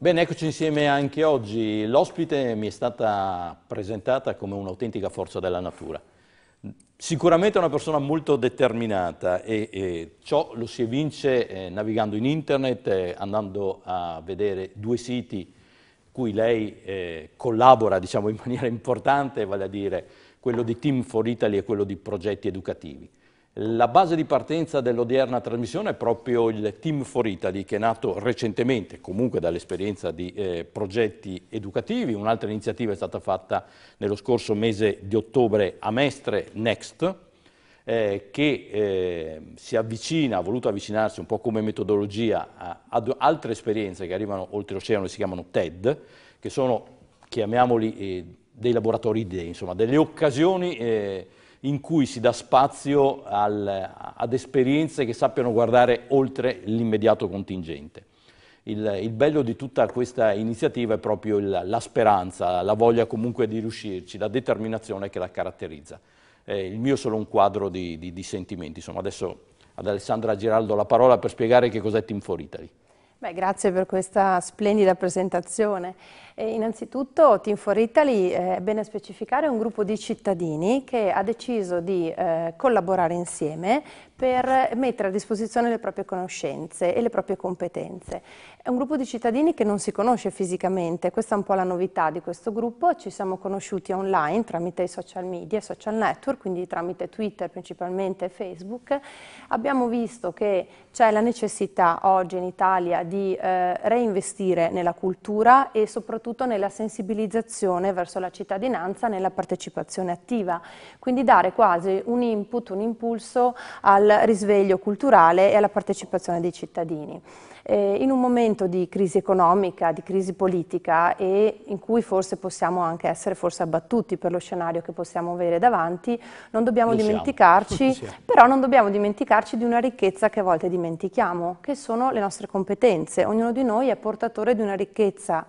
Bene, eccoci insieme anche oggi. L'ospite mi è stata presentata come un'autentica forza della natura. Sicuramente è una persona molto determinata e, e ciò lo si evince eh, navigando in internet, eh, andando a vedere due siti cui lei eh, collabora diciamo, in maniera importante, vale a dire quello di Team for Italy e quello di progetti educativi. La base di partenza dell'odierna trasmissione è proprio il team For Italy che è nato recentemente, comunque dall'esperienza di eh, progetti educativi. Un'altra iniziativa è stata fatta nello scorso mese di ottobre a Mestre Next, eh, che eh, si avvicina, ha voluto avvicinarsi un po' come metodologia ad altre esperienze che arrivano oltreoceano e si chiamano TED, che sono, chiamiamoli, eh, dei laboratori idee, insomma, delle occasioni eh, in cui si dà spazio al, ad esperienze che sappiano guardare oltre l'immediato contingente. Il, il, bello di tutta questa iniziativa è proprio il, la speranza, la voglia comunque di riuscirci, la determinazione che la caratterizza. Eh, il mio è solo un quadro di, di, di sentimenti. Insomma, adesso ad Alessandra Giraldo la parola per spiegare che cos'è Team for Italy. Beh, grazie per questa splendida presentazione. E innanzitutto Team for Italy, eh, è bene specificare, è un gruppo di cittadini che ha deciso di eh, collaborare insieme per mettere a disposizione le proprie conoscenze e le proprie competenze. È un gruppo di cittadini che non si conosce fisicamente, questa è un po' la novità di questo gruppo, ci siamo conosciuti online tramite i social media, social network, quindi tramite Twitter principalmente e Facebook. Abbiamo visto che c'è la necessità oggi in Italia di eh, reinvestire nella cultura e soprattutto soprattutto nella sensibilizzazione verso la cittadinanza, nella partecipazione attiva, quindi dare quasi un input, un impulso al risveglio culturale e alla partecipazione dei cittadini. Eh, in un momento di crisi economica, di crisi politica e in cui forse possiamo anche essere forse abbattuti per lo scenario che possiamo avere davanti, non dobbiamo non dimenticarci, però non dobbiamo dimenticarci di una ricchezza che a volte dimentichiamo, che sono le nostre competenze. Ognuno di noi è portatore di una ricchezza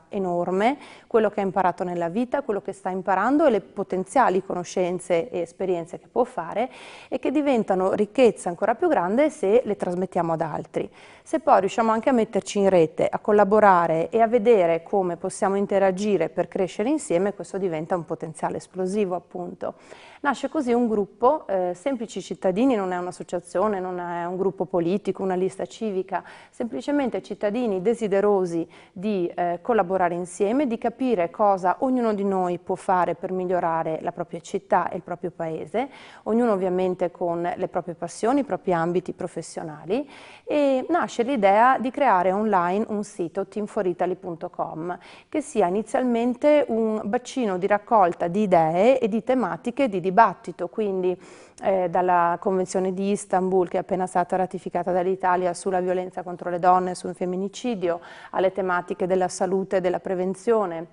enorme quello che ha imparato nella vita, quello che sta imparando e le potenziali conoscenze e esperienze che può fare e che diventano ricchezza ancora più grande se le trasmettiamo ad altri. Se poi riusciamo anche a metterci in rete, a collaborare e a vedere come possiamo interagire per crescere insieme, questo diventa un potenziale esplosivo appunto. Nasce così un gruppo, eh, semplici cittadini, non è un'associazione, non è un gruppo politico, una lista civica, semplicemente cittadini desiderosi di eh, collaborare insieme, di capire cosa ognuno di noi può fare per migliorare la propria città e il proprio paese, ognuno ovviamente con le proprie passioni, i propri ambiti professionali e nasce l'idea di creare online un sito teamforitaly.com che sia inizialmente un bacino di raccolta di idee e di tematiche di diversità dibattito, quindi eh, dalla Convenzione di Istanbul che è appena stata ratificata dall'Italia sulla violenza contro le donne, e sul femminicidio, alle tematiche della salute e della prevenzione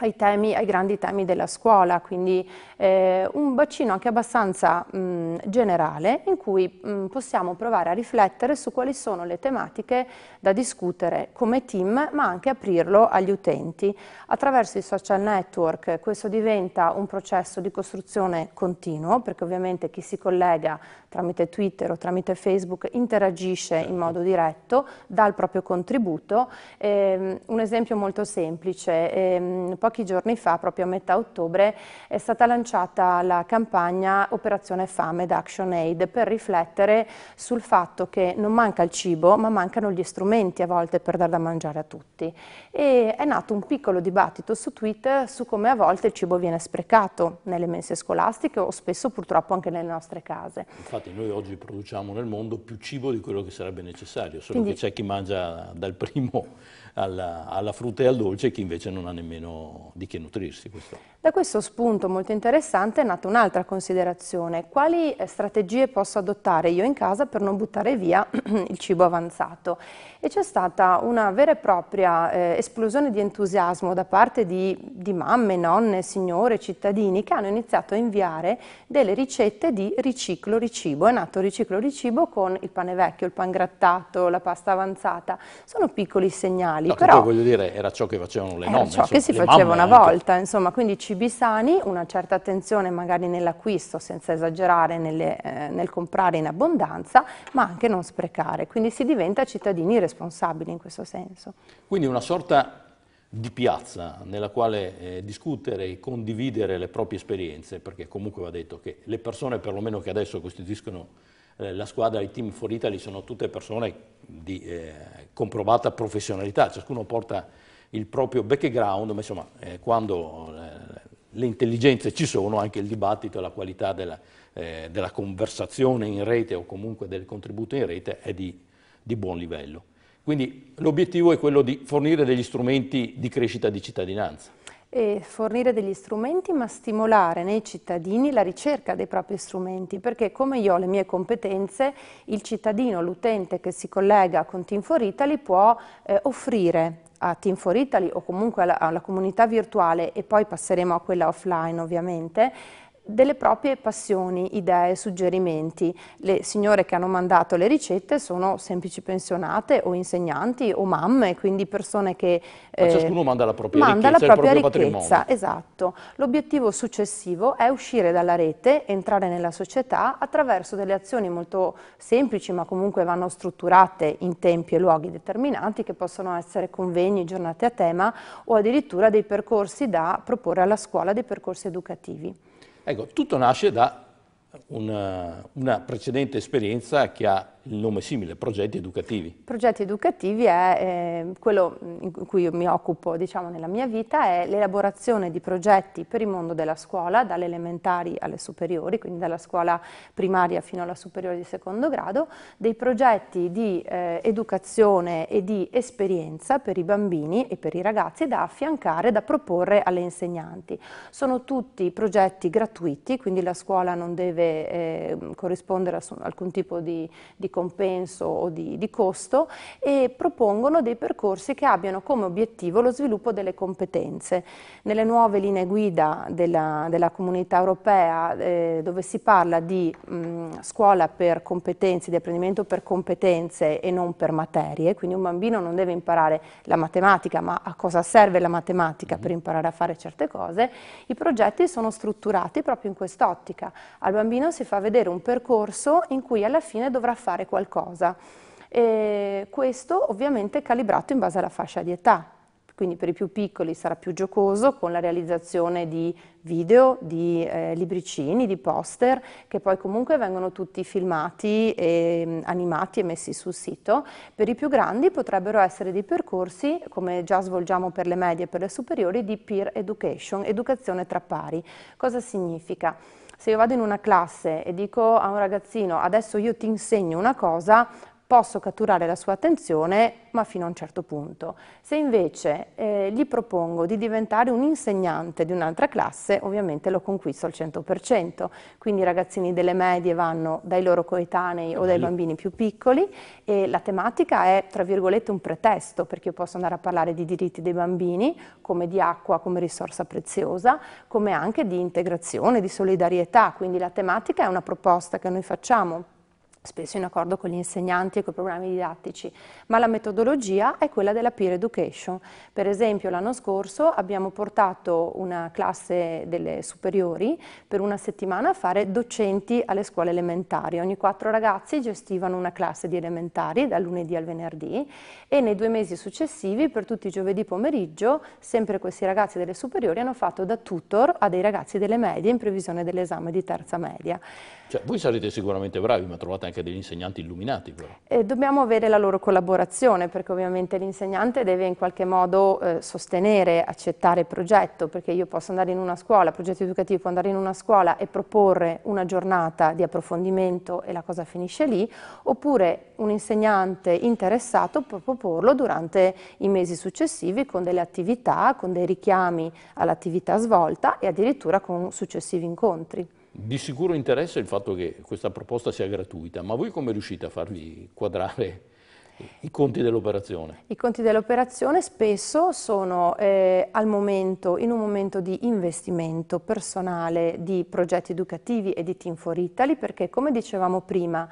ai, temi, ai, grandi temi della scuola, quindi eh, un bacino anche abbastanza mh, mm, generale in cui mh, mm, possiamo provare a riflettere su quali sono le tematiche da discutere come team, ma anche aprirlo agli utenti. Attraverso i social network questo diventa un processo di costruzione continuo, perché ovviamente chi si collega tramite Twitter o tramite Facebook interagisce in certo. modo diretto, dà il proprio contributo. Eh, un esempio molto semplice, eh, pochi giorni fa, proprio a metà ottobre, è stata lanciata la campagna Operazione Fame da Action Aid per riflettere sul fatto che non manca il cibo, ma mancano gli strumenti a volte per dar da mangiare a tutti. E è nato un piccolo dibattito su Twitter su come a volte il cibo viene sprecato nelle mense scolastiche o spesso purtroppo anche nelle nostre case. Infatti noi oggi produciamo nel mondo più cibo di quello che sarebbe necessario, solo Quindi, che c'è chi mangia dal primo alla, alla frutta e al dolce e chi invece non ha nemmeno di che nutrirsi. Questo. Da questo spunto molto interessante è nata un'altra considerazione. Quali eh, strategie posso adottare io in casa per non buttare via il cibo avanzato? E c'è stata una vera e propria eh, esplosione di entusiasmo da parte di, di mamme, nonne, signore, cittadini che hanno iniziato a inviare delle ricette di riciclo ricibo. È nato riciclo ricibo con il pane vecchio, il pan grattato, la pasta avanzata. Sono piccoli segnali No, però... voglio dire, era ciò che facevano le nonne. Era ciò insomma, che si faceva una anche. volta, insomma, quindi cibi sani, una certa attenzione magari nell'acquisto, senza esagerare nelle, eh, nel comprare in abbondanza, ma anche non sprecare, quindi si diventa cittadini responsabili in questo senso. Quindi una sorta di piazza nella quale eh, discutere e condividere le proprie esperienze, perché comunque va detto che le persone perlomeno che adesso costituiscono eh, la squadra, i team for Italy sono tutte persone di eh, comprovata professionalità, ciascuno porta il proprio background, ma insomma eh, quando eh, le intelligenze ci sono, anche il dibattito e la qualità della, della, conversazione in rete o comunque del contributo in rete è di, di buon livello. Quindi l'obiettivo è quello di fornire degli strumenti di crescita di cittadinanza e fornire degli strumenti, ma stimolare nei cittadini la ricerca dei propri strumenti, perché come io ho le mie competenze, il cittadino, l'utente che si collega con Team for Italy può eh, offrire a Team for Italy o comunque alla, alla comunità virtuale e poi passeremo a quella offline ovviamente, delle proprie passioni, idee, suggerimenti. Le signore che hanno mandato le ricette sono semplici pensionate o insegnanti o mamme, quindi persone che... Eh, Ma ciascuno manda la propria manda ricchezza, la propria ricchezza, esatto. L'obiettivo successivo è uscire dalla rete, entrare nella società attraverso delle azioni molto semplici ma comunque vanno strutturate in tempi e luoghi determinati che possono essere convegni, giornate a tema o addirittura dei percorsi da proporre alla scuola, dei percorsi educativi. Ecco, tutto nasce da una, una, precedente esperienza che ha il nome simile, progetti educativi. Progetti educativi è eh, quello in cui io mi occupo diciamo, nella mia vita, è l'elaborazione di progetti per il mondo della scuola, dalle elementari alle superiori, quindi dalla scuola primaria fino alla superiore di secondo grado, dei progetti di eh, educazione e di esperienza per i bambini e per i ragazzi da affiancare, da proporre alle insegnanti. Sono tutti progetti gratuiti, quindi la scuola non deve deve eh, corrispondere a alcun tipo di, di compenso o di, di, costo e propongono dei percorsi che abbiano come obiettivo lo sviluppo delle competenze. Nelle nuove linee guida della, della comunità europea eh, dove si parla di mh, scuola per competenze, di apprendimento per competenze e non per materie, quindi un bambino non deve imparare la matematica ma a cosa serve la matematica mm-hmm. per imparare a fare certe cose, i progetti sono strutturati proprio in quest'ottica. Al bambino bambino si fa vedere un percorso in cui alla fine dovrà fare qualcosa. E questo ovviamente è calibrato in base alla fascia di età, quindi per i più piccoli sarà più giocoso con la realizzazione di video, di eh, libricini, di poster che poi comunque vengono tutti filmati, e, mm, animati e messi sul sito. Per i più grandi potrebbero essere dei percorsi, come già svolgiamo per le medie e per le superiori, di peer education, educazione tra pari. Cosa significa? Se io vado in una classe e dico a un ragazzino adesso io ti insegno una cosa, posso catturare la sua attenzione, ma fino a un certo punto. Se invece eh, gli propongo di diventare un insegnante di un'altra classe, ovviamente lo conquisto al 100%. Quindi i ragazzini delle medie vanno dai loro coetanei o dai bambini più piccoli e la tematica è, tra virgolette, un pretesto, perché io posso andare a parlare di diritti dei bambini, come di acqua, come risorsa preziosa, come anche di integrazione, di solidarietà. Quindi la tematica è una proposta che noi facciamo spesso in accordo con gli insegnanti e con i programmi didattici, ma la metodologia è quella della peer education. Per esempio l'anno scorso abbiamo portato una classe delle superiori per una settimana a fare docenti alle scuole elementari. Ogni quattro ragazzi gestivano una classe di elementari dal lunedì al venerdì e nei due mesi successivi per tutti i giovedì pomeriggio sempre questi ragazzi delle superiori hanno fatto da tutor a dei ragazzi delle medie in previsione dell'esame di terza media. Cioè, voi sarete sicuramente bravi ma trovate anche anche degli insegnanti illuminati. Però. dobbiamo avere la loro collaborazione perché ovviamente l'insegnante deve in qualche modo eh, sostenere, accettare il progetto perché io posso andare in una scuola, il progetto educativo può andare in una scuola e proporre una giornata di approfondimento e la cosa finisce lì oppure un insegnante interessato può proporlo durante i mesi successivi con delle attività, con dei richiami all'attività svolta e addirittura con successivi incontri. Di sicuro interessa il fatto che questa proposta sia gratuita, ma voi come riuscite a farvi quadrare i conti dell'operazione? I conti dell'operazione spesso sono eh, momento, in un momento di investimento personale di progetti educativi e di Team for Italy perché come dicevamo prima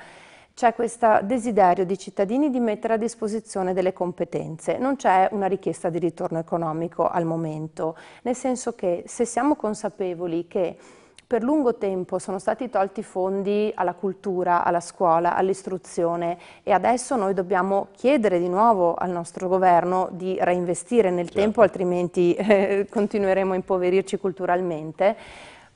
c'è questo desiderio di cittadini di mettere a disposizione delle competenze, non c'è una richiesta di ritorno economico al momento, nel senso che se siamo consapevoli che per lungo tempo sono stati tolti fondi alla cultura, alla scuola, all'istruzione e adesso noi dobbiamo chiedere di nuovo al nostro governo di reinvestire nel certo. tempo, altrimenti eh, continueremo a impoverirci culturalmente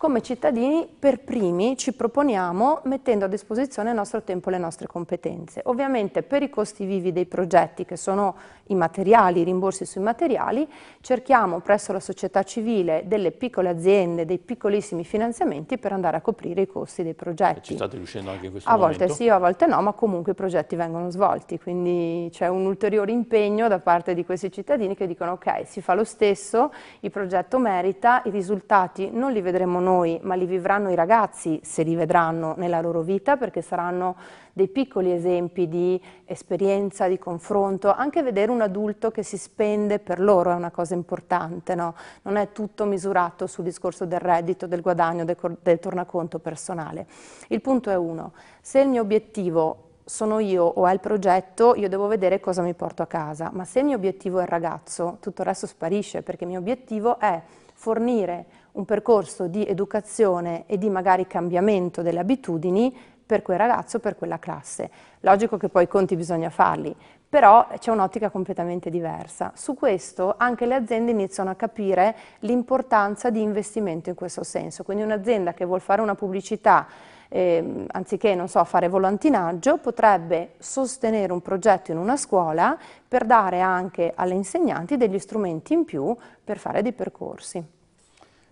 come cittadini per primi ci proponiamo mettendo a disposizione il nostro tempo e le nostre competenze. Ovviamente per i costi vivi dei progetti che sono i materiali, i rimborsi sui materiali, cerchiamo presso la società civile delle piccole aziende, dei piccolissimi finanziamenti per andare a coprire i costi dei progetti. E ci state riuscendo anche in questo a momento? A volte sì, a volte no, ma comunque i progetti vengono svolti, quindi c'è un ulteriore impegno da parte di questi cittadini che dicono ok, si fa lo stesso, il progetto merita, i risultati non li vedremo noi noi, ma li vivranno i ragazzi se li vedranno nella loro vita, perché saranno dei piccoli esempi di esperienza, di confronto. Anche vedere un adulto che si spende per loro è una cosa importante, no? non è tutto misurato sul discorso del reddito, del guadagno, del, del tornaconto personale. Il punto è uno, se il mio obiettivo sono io o è il progetto, io devo vedere cosa mi porto a casa, ma se il mio obiettivo è il ragazzo, tutto il resto sparisce perché il mio obiettivo è fornire un percorso di educazione e di magari cambiamento delle abitudini per quel ragazzo, per quella classe. Logico che poi i conti bisogna farli, però c'è un'ottica completamente diversa. Su questo anche le aziende iniziano a capire l'importanza di investimento in questo senso, quindi un'azienda che vuole fare una pubblicità eh, anziché non so, fare volantinaggio, potrebbe sostenere un progetto in una scuola per dare anche alle insegnanti degli strumenti in più per fare dei percorsi.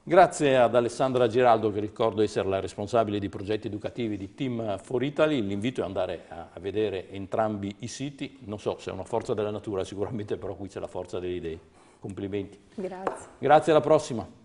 Grazie ad Alessandra Giraldo, che ricordo essere la responsabile di progetti educativi di Team for Italy. L'invito è andare a vedere entrambi i siti. Non so se è una forza della natura, sicuramente, però qui c'è la forza delle idee. Complimenti. Grazie. Grazie, alla prossima.